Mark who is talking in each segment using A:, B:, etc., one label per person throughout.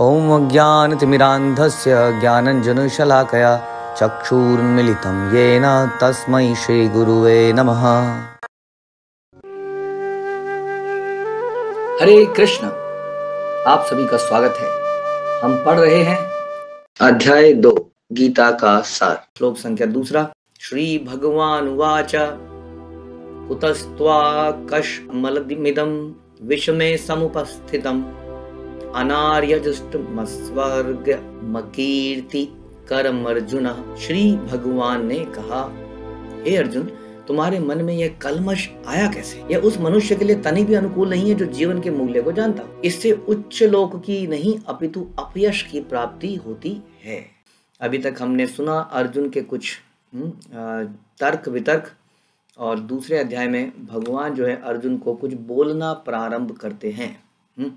A: ओम ॐ अज्ञानतिमिरान्धस्य ज्ञानञ्जनशलाकया चक्षुर्मिलितं येन तस्मै श्रीगुरुवे नम हरे कृष्ण आप सभी का स्वागत है हम पढ़ रहे हैं अध्याय दो गीता का सार श्लोक संख्या दूसरा श्री भगवान उवाच कुतस्त्वा कश्मलमिदं विषमे समुपस्थितम मस्वर्ग मकीर्ति करम अर्जुन श्री भगवान ने कहा हे अर्जुन तुम्हारे मन में यह कलमश आया कैसे यह उस मनुष्य के लिए तनिक भी अनुकूल नहीं है जो जीवन के मूल्य को जानता इससे उच्च लोक की नहीं अपितु अपयश की प्राप्ति होती है अभी तक हमने सुना अर्जुन के कुछ हम्म, तर्क वितर्क और दूसरे अध्याय में भगवान जो है अर्जुन को कुछ बोलना प्रारंभ करते हैं हम्म,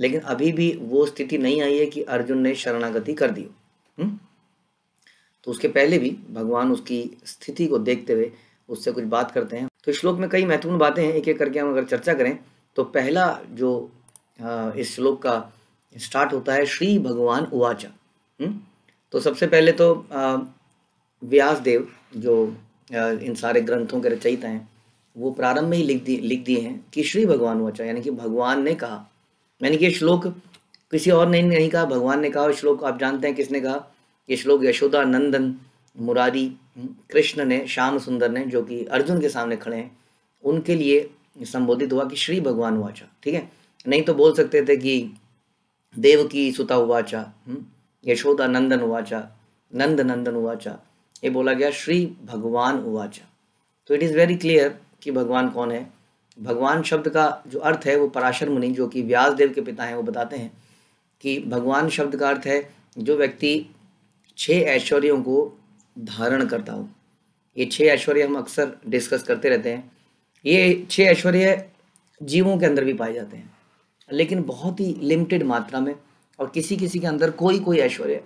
A: लेकिन अभी भी वो स्थिति नहीं आई है कि अर्जुन ने शरणागति कर दी हम्म? तो उसके पहले भी भगवान उसकी स्थिति को देखते हुए उससे कुछ बात करते हैं तो श्लोक में कई महत्वपूर्ण बातें हैं एक एक करके हम अगर चर्चा करें तो पहला जो इस श्लोक का स्टार्ट होता है श्री भगवान उवाचा हम्म? तो सबसे पहले तो व्यास देव जो इन सारे ग्रंथों के रचयिता हैं वो प्रारंभ में ही लिख दिए लिख दिए हैं कि श्री भगवान उवाचा यानी कि भगवान ने कहा यानी कि ये श्लोक किसी और ने नहीं कहा भगवान ने कहा और श्लोक आप जानते हैं किसने कहा ये श्लोक यशोदा नंदन मुरारी हम्म, कृष्ण ने श्याम सुंदर ने जो कि अर्जुन के सामने खड़े हैं उनके लिए संबोधित हुआ कि श्री भगवान वाचा ठीक है नहीं तो बोल सकते थे कि देव की सुता उवाचा हम्म, यशोदा नंदन उवाचा नंद नंदन उवाचा ये बोला गया श्री भगवान उवाचा तो इट इज़ वेरी क्लियर कि भगवान कौन है भगवान शब्द का जो अर्थ है वो पराशर मुनि जो कि व्यास देव के पिता हैं वो बताते हैं कि भगवान शब्द का अर्थ है जो व्यक्ति छः ऐश्वर्यों को धारण करता हो ये छः ऐश्वर्य हम अक्सर डिस्कस करते रहते हैं ये छः ऐश्वर्य जीवों के अंदर भी पाए जाते हैं लेकिन बहुत ही लिमिटेड मात्रा में और किसी किसी के अंदर कोई कोई ऐश्वर्य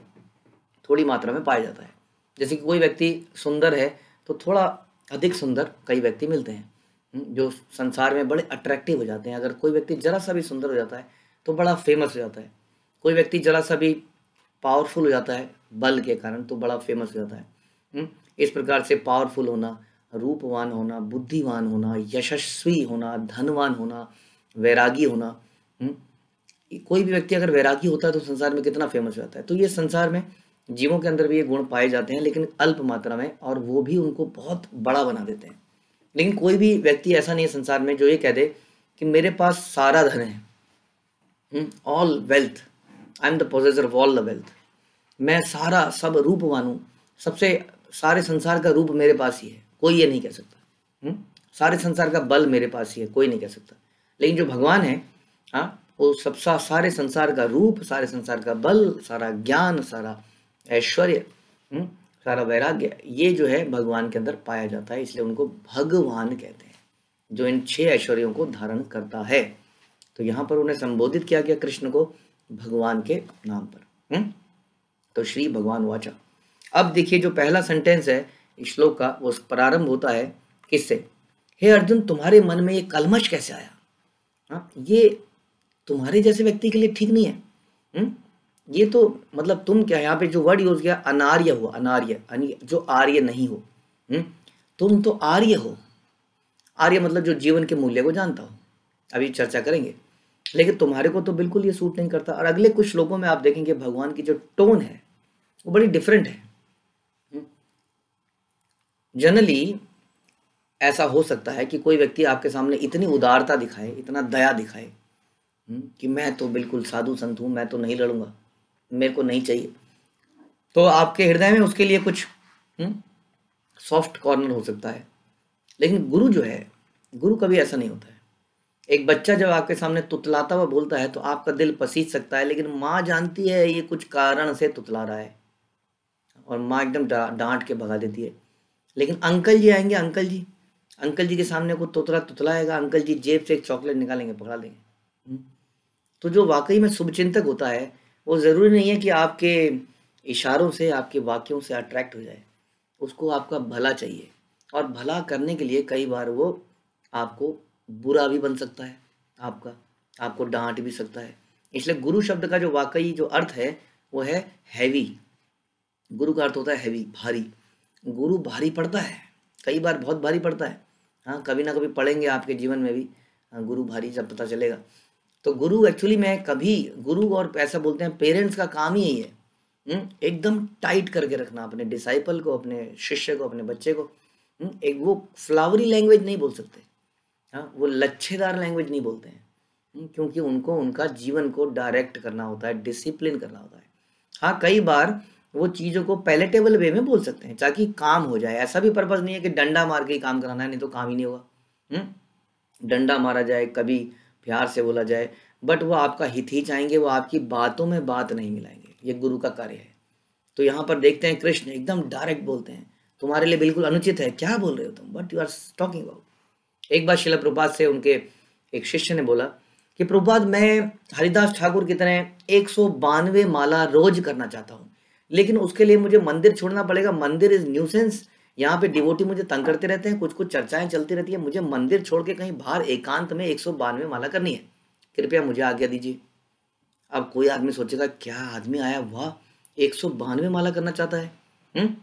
A: थोड़ी मात्रा में पाया जाता है जैसे कि कोई व्यक्ति सुंदर है तो थोड़ा अधिक सुंदर कई व्यक्ति मिलते हैं हम्म, जो संसार में बड़े अट्रैक्टिव हो जाते हैं अगर कोई व्यक्ति जरा सा भी सुंदर हो जाता है तो बड़ा फेमस हो जाता है कोई व्यक्ति जरा सा भी पावरफुल हो जाता है बल के कारण तो बड़ा फेमस हो जाता है हम्म, इस प्रकार से पावरफुल होना रूपवान होना बुद्धिवान होना यशस्वी होना धनवान होना वैरागी होना हम्म, कोई भी व्यक्ति अगर वैरागी होता है तो संसार में कितना फेमस हो जाता है तो ये संसार में जीवों के अंदर भी ये गुण पाए जाते हैं लेकिन अल्प मात्रा में और वो भी उनको बहुत बड़ा बना देते हैं लेकिन कोई भी व्यक्ति ऐसा नहीं है संसार में जो ये कह दे कि मेरे पास सारा धन है all wealth I am the possessor of all the wealth मैं सारा सब रूप मानू सबसे सारे संसार का रूप मेरे पास ही है कोई ये नहीं कह सकता हुँ? हम्म, सारे संसार का बल मेरे पास ही है कोई नहीं कह सकता लेकिन जो भगवान है हाँ वो सबसा सारे संसार का रूप सारे संसार का बल सारा ज्ञान सारा ऐश्वर्य हम्म, सारा वैराग्य ये जो है भगवान के अंदर पाया जाता है इसलिए उनको भगवान कहते हैं जो इन छह ऐश्वर्यों को धारण करता है तो यहाँ पर उन्हें संबोधित किया गया कृष्ण को भगवान के नाम पर हुँ? हम्म? तो श्री भगवान वाचा अब देखिए जो पहला सेंटेंस है श्लोक का वो प्रारंभ होता है किससे हे अर्जुन तुम्हारे मन में ये कलमश कैसे आया हाँ ये तुम्हारे जैसे व्यक्ति के लिए ठीक नहीं है हुँ? हम्म? ये तो मतलब तुम क्या यहाँ पे जो वर्ड यूज किया अनार्य हो अनार्य यानी जो आर्य नहीं हो हुँ? हम्म? तुम तो आर्य हो आर्य मतलब जो जीवन के मूल्य को जानता हो अभी चर्चा करेंगे लेकिन तुम्हारे को तो बिल्कुल ये सूट नहीं करता और अगले कुछ श्लोकों में आप देखेंगे भगवान की जो टोन है वो बड़ी डिफरेंट है जनरली हम्म? ऐसा हो सकता है कि कोई व्यक्ति आपके सामने इतनी उदारता दिखाए इतना दया दिखाए हम्म, कि मैं तो बिल्कुल साधु संत हूं मैं तो नहीं लड़ूंगा मेरे को नहीं चाहिए तो आपके हृदय में उसके लिए कुछ सॉफ्ट हम्म, कॉर्नर हो सकता है लेकिन गुरु जो है गुरु कभी ऐसा नहीं होता है एक बच्चा जब आपके सामने तुतलाता हुआ बोलता है तो आपका दिल पसीज सकता है लेकिन माँ जानती है ये कुछ कारण से तुतला रहा है और माँ एकदम डांट के भगा देती है लेकिन अंकल जी आएंगे अंकल जी अंकल जी के सामने को तुतला तुतलाएगा अंकल जी जेब से एक चॉकलेट निकालेंगे पकड़ा लेंगे हम्म, तो जो वाकई में शुभचिंतक होता है वो ज़रूरी नहीं है कि आपके इशारों से आपके वाक्यों से अट्रैक्ट हो जाए उसको आपका भला चाहिए और भला करने के लिए कई बार वो आपको बुरा भी बन सकता है आपका आपको डांट भी सकता है इसलिए गुरु शब्द का जो वाकई जो अर्थ है वो है हैवी गुरु का अर्थ होता है हैवी भारी गुरु भारी पड़ता है कई बार बहुत भारी पड़ता है हाँ कभी ना कभी पढ़ेंगे आपके जीवन में भी हाँ, गुरु भारी जब पता चलेगा तो गुरु एक्चुअली मैं कभी गुरु और ऐसा बोलते हैं पेरेंट्स का काम ही यही है हम्म, एकदम टाइट करके रखना अपने डिसाइपल को अपने शिष्य को अपने बच्चे को हम्म, एक वो फ्लावरी लैंग्वेज नहीं बोल सकते हाँ वो लच्छेदार लैंग्वेज नहीं बोलते हैं हम्म, क्योंकि उनको उनका जीवन को डायरेक्ट करना होता है डिसिप्लिन करना होता है हाँ कई बार वो चीज़ों को पैलेटेबल वे में बोल सकते हैं ताकि काम हो जाए ऐसा भी पर्पज़ नहीं है कि डंडा मार के ही काम कराना है नहीं तो काम ही नहीं होगा डंडा मारा जाए कभी प्यार से बोला जाए बट वो आपका हित ही चाहेंगे वो आपकी बातों में बात नहीं मिलाएंगे ये गुरु का कार्य है तो यहाँ पर देखते हैं कृष्ण एकदम डायरेक्ट बोलते हैं तुम्हारे लिए बिल्कुल अनुचित है क्या बोल रहे हो तुम but you are talking about एक बार शिला प्रभात से उनके एक शिष्य ने बोला कि प्रभात मैं हरिदास ठाकुर की तरह एक सौ बानवे माला रोज करना चाहता हूँ लेकिन उसके लिए मुझे मंदिर छोड़ना पड़ेगा मंदिर इज न्यूसेंस यहाँ पे डिवोटी मुझे तंग करते रहते हैं कुछ कुछ चर्चाएं चलती रहती है मुझे मंदिर छोड़ के कहीं बाहर एकांत में एक सौ बानवे माला करनी है कृपया मुझे आज्ञा दीजिए अब कोई आदमी सोचेगा क्या आदमी आया वाह एक सौ बानवे माला करना चाहता है हुँ? हम्म?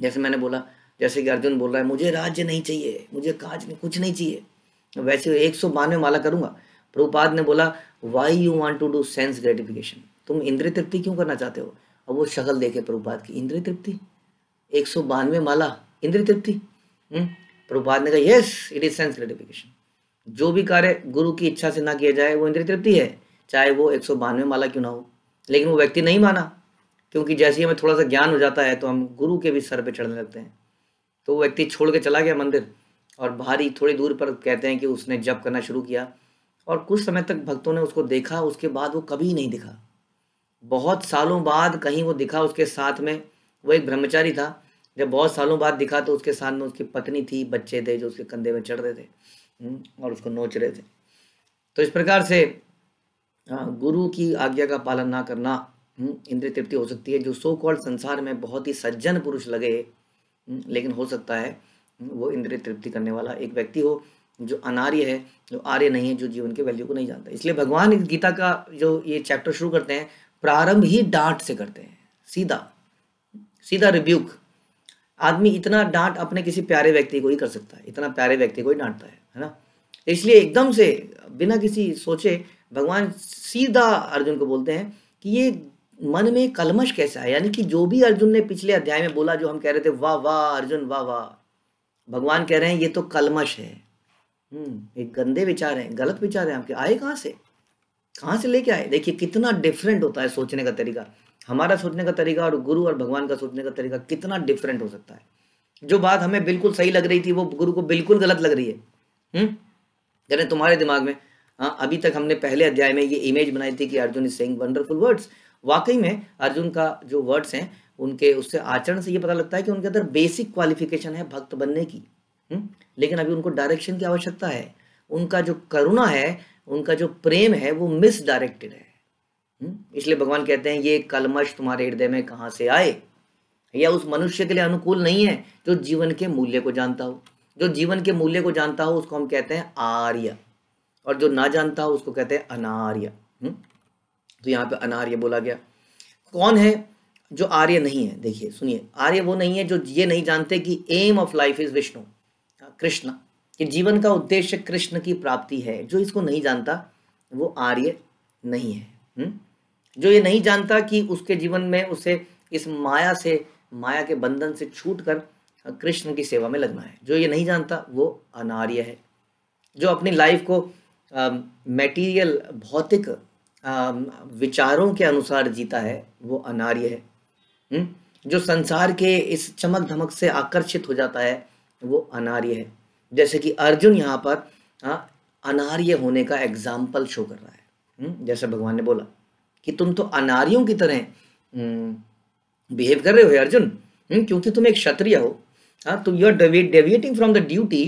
A: जैसे मैंने बोला जैसे कि अर्जुन बोल रहा है मुझे राज्य नहीं चाहिए मुझे काज में कुछ नहीं चाहिए वैसे एक सौ बानवे माला करूंगा प्रभुपाद ने बोला why you want to do sense gratification तुम इंद्रिय तृप्ति क्यों करना चाहते हो अब वो शक्ल देखे प्रभुपाद की इंद्रिय तृप्ति एक सौ बानवे माला इंद्रिय तृप्ति हम्म, प्रभुपाद ने कहा yes it is sense gratification जो भी कार्य गुरु की इच्छा से ना किया जाए वो इंद्रिय तृप्ति है चाहे वो एक सौ बानवे माला क्यों ना हो लेकिन वो व्यक्ति नहीं माना क्योंकि जैसे ही हमें थोड़ा सा ज्ञान हो जाता है तो हम गुरु के भी सर पे चढ़ने लगते हैं तो वो व्यक्ति छोड़ के चला गया मंदिर और भारी थोड़ी दूर पर कहते हैं कि उसने जप करना शुरू किया और कुछ समय तक भक्तों ने उसको देखा उसके बाद वो कभी नहीं दिखा बहुत सालों बाद कहीं वो दिखा उसके साथ में वो एक ब्रह्मचारी था जब बहुत सालों बाद दिखा तो उसके साथ में उसकी पत्नी थी बच्चे थे जो उसके कंधे में चढ़ रहे थे हम्म, और उसको नोच रहे थे तो इस प्रकार से गुरु की आज्ञा का पालन ना करना हम्म, इंद्रिय तृप्ति हो सकती है जो सो कॉल्ड संसार में बहुत ही सज्जन पुरुष लगे हम्म, लेकिन हो सकता है वो इंद्रिय तृप्ति करने वाला एक व्यक्ति हो जो अनार्य है जो आर्य नहीं है जो जीवन के वैल्यू को नहीं जानता इसलिए भगवान गीता का जो ये चैप्टर शुरू करते हैं प्रारंभ ही डांट से करते हैं सीधा सीधा रिब्यूक आदमी इतना डांट अपने किसी प्यारे व्यक्ति को ही कर सकता है इतना प्यारे व्यक्ति को ही डांटता है है ना इसलिए एकदम से बिना किसी सोचे भगवान सीधा अर्जुन को बोलते हैं कि ये मन में कलमश कैसा है यानी कि जो भी अर्जुन ने पिछले अध्याय में बोला जो हम कह रहे थे वाह वाह अर्जुन वाह वाह भगवान कह रहे हैं ये तो कलमश है एक हम्म, गंदे विचार हैं गलत विचार हैं आपके आए कहाँ से कहाँ से लेके आए देखिए कितना डिफरेंट होता है सोचने का तरीका हमारा सोचने का तरीका और गुरु और भगवान का सोचने का तरीका कितना डिफरेंट हो सकता है जो बात हमें बिल्कुल सही लग रही थी वो गुरु को बिल्कुल गलत लग रही है हम्म? यानी तुम्हारे दिमाग में हाँ अभी तक हमने पहले अध्याय में ये इमेज बनाई थी कि Arjun is saying wonderful words वाकई में अर्जुन का जो वर्ड्स हैं उनके उससे आचरण से ये पता लगता है कि उनके अंदर बेसिक क्वालिफिकेशन है भक्त बनने की हम्म? लेकिन अभी उनको डायरेक्शन की आवश्यकता है उनका जो करुणा है उनका जो प्रेम है वो मिसडायरेक्टेड है हम्म? इसलिए भगवान कहते हैं ये कलमश तुम्हारे हृदय में कहाँ से आए या उस मनुष्य के लिए अनुकूल नहीं है जो जीवन के मूल्य को जानता हो जो जीवन के मूल्य को जानता हो उसको हम कहते हैं आर्य और जो ना जानता हो उसको कहते हैं अनार्य हम्म? तो यहाँ पे अनार्य बोला गया कौन है जो आर्य नहीं है देखिए सुनिए आर्य वो नहीं है जो ये नहीं जानते कि aim of life is Vishnu Krishna कि जीवन का उद्देश्य कृष्ण की प्राप्ति है जो इसको नहीं जानता वो आर्य नहीं है हुँ? हम्म? जो ये नहीं जानता कि उसके जीवन में उसे इस माया से माया के बंधन से छूट कर कृष्ण की सेवा में लगना है जो ये नहीं जानता वो अनार्य है जो अपनी लाइफ को मेटीरियल भौतिक विचारों के अनुसार जीता है वो अनार्य है हुँ? हम्म? जो संसार के इस चमक धमक से आकर्षित हो जाता है वो अनार्य है जैसे कि अर्जुन यहाँ पर हाँ, अनार्य होने का एग्जाम्पल शो कर रहा है हुँ? हम्म? जैसे भगवान ने बोला कि तुम तो अनारियों की तरह बिहेव हम्म, कर रहे हो अर्जुन हम्म, क्योंकि तुम एक क्षत्रिय हो हाँ तुम you are deviating from the duty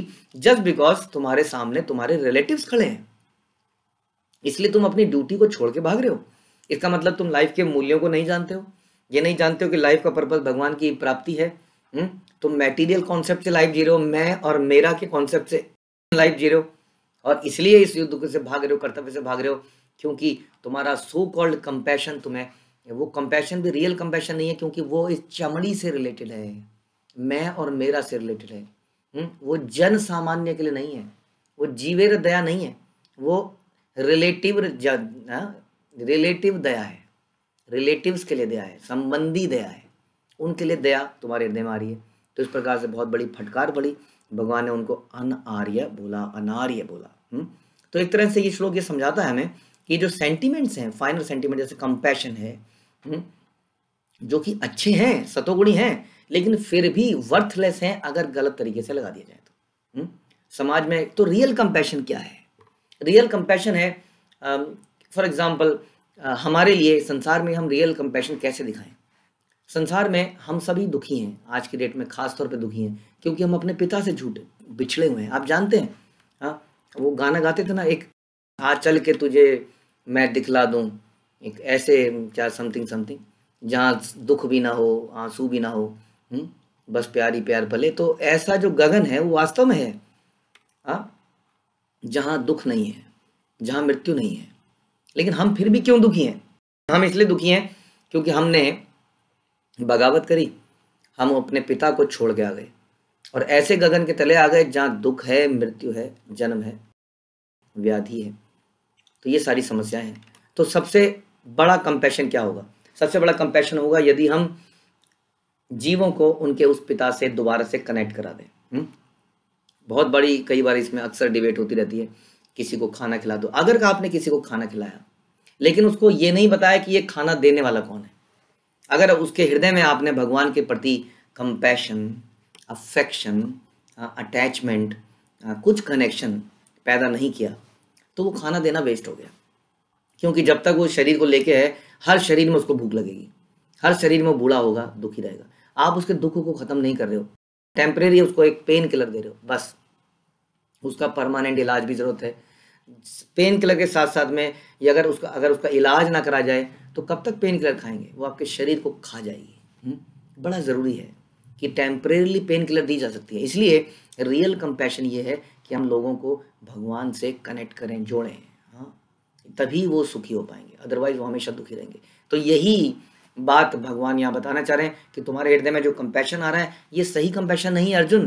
A: just because तुम्हारे सामने तुम्हारे रिलेटिव खड़े हैं इसलिए तुम अपनी ड्यूटी को छोड़ के भाग रहे हो इसका मतलब तुम लाइफ के मूल्यों को नहीं जानते हो ये नहीं जानते हो कि लाइफ का पर्पज भगवान की प्राप्ति है हुँ? हम्म, तुम मेटीरियल कॉन्सेप्ट से लाइफ जी रहे हो मैं और मेरा के कॉन्सेप्ट से लाइफ जी रहे हो और इसलिए इस युद्ध से भाग रहे हो कर्तव्य से भाग रहे हो क्योंकि तुम्हारा सो कॉल्ड कंपैशन तुम्हें वो कंपैशन भी रियल कंपैशन नहीं है क्योंकि वो इस चमड़ी से रिलेटेड है मैं और मेरा से रिलेटेड है हम्म, वो जन सामान्य के लिए नहीं है वो जीवेर दया नहीं है वो रिलेटिव रिलेटिव हाँ, दया है रिलेटिव्स के लिए दया है संबंधी दया है उनके लिए दया तुम्हारे हृदय में आ रही है तो इस प्रकार से बहुत बड़ी फटकार पड़ी भगवान ने उनको आर्य बोला अनार्य बोला हुँ? हम्म, तो एक तरह से ये श्लोक ये समझाता है हमें कि जो सेंटिमेंट्स हैं फाइनल सेंटिमेंट जैसे कंपैशन है हम्म, जो कि अच्छे हैं सतोगुणी हैं लेकिन फिर भी वर्थलेस हैं अगर गलत तरीके से लगा दिया जाए तो हम्म, समाज में तो रियल कंपैशन क्या है रियल कंपैशन है फॉर एग्जाम्पल हमारे लिए संसार में हम रियल कंपैशन कैसे दिखाएं संसार में हम सभी दुखी हैं आज की डेट में खास तौर पे दुखी हैं क्योंकि हम अपने पिता से झूठ बिछड़े हुए हैं आप जानते हैं हाँ वो गाना गाते थे ना एक हाँ चल के तुझे मैं दिखला दूँ एक ऐसे क्या समथिंग समथिंग जहाँ दुख भी ना हो आंसू भी ना हो हुँ? हम्म, बस प्यारी प्यार भले तो ऐसा जो गगन है वो वास्तव में है हाँ जहाँ दुख नहीं है जहाँ मृत्यु नहीं है लेकिन हम फिर भी क्यों दुखी हैं हम इसलिए दुखी हैं क्योंकि हमने बगावत करी हम अपने पिता को छोड़ के आ गए और ऐसे गगन के तले आ गए जहाँ दुख है मृत्यु है जन्म है व्याधि है तो ये सारी समस्याएं हैं तो सबसे बड़ा कंपैशन क्या होगा सबसे बड़ा कंपैशन होगा यदि हम जीवों को उनके उस पिता से दोबारा से कनेक्ट करा दें हम्म? बहुत बड़ी कई बार इसमें अक्सर डिबेट होती रहती है किसी को खाना खिला दो अगर आपने किसी को खाना खिलाया लेकिन उसको ये नहीं बताया कि ये खाना देने वाला कौन है अगर उसके हृदय में आपने भगवान के प्रति कंपैशन अफेक्शन अटैचमेंट कुछ कनेक्शन पैदा नहीं किया तो वो खाना देना वेस्ट हो गया क्योंकि जब तक वो शरीर को लेके है हर शरीर में उसको भूख लगेगी हर शरीर में बूढ़ा होगा दुखी रहेगा आप उसके दुख को ख़त्म नहीं कर रहे हो टेम्परेरी उसको एक पेन किलर दे रहे हो बस उसका परमानेंट इलाज भी ज़रूरत है पेन किलर के साथ साथ में ये अगर उसका अगर उसका इलाज ना करा जाए तो कब तक पेन किलर खाएंगे वो आपके शरीर को खा जाएगी हम्म? बड़ा ज़रूरी है कि टेम्परेली पेन किलर दी जा सकती है इसलिए रियल कंपैशन ये है कि हम लोगों को भगवान से कनेक्ट करें जोड़ें हाँ तभी वो सुखी हो पाएंगे अदरवाइज वो हमेशा दुखी रहेंगे तो यही बात भगवान यहाँ बताना चाह रहे हैं कि तुम्हारे हृदय में जो कंपैशन आ रहा है ये सही कंपैशन नहीं अर्जुन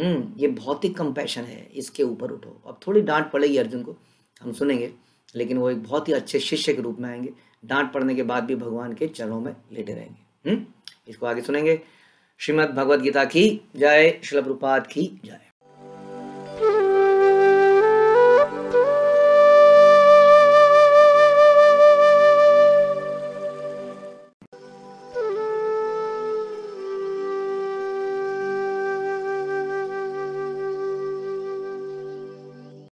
A: हम्म ये भौतिक कंपैशन है इसके ऊपर उठो अब थोड़ी डांट पड़ेगी अर्जुन को हम सुनेंगे लेकिन वो एक बहुत ही अच्छे शिष्य के रूप में आएंगे डांट पड़ने के बाद भी भगवान के चरणों में लेटे रहेंगे हम्म इसको आगे सुनेंगे श्रीमद् भगवद गीता की जय शिल की जय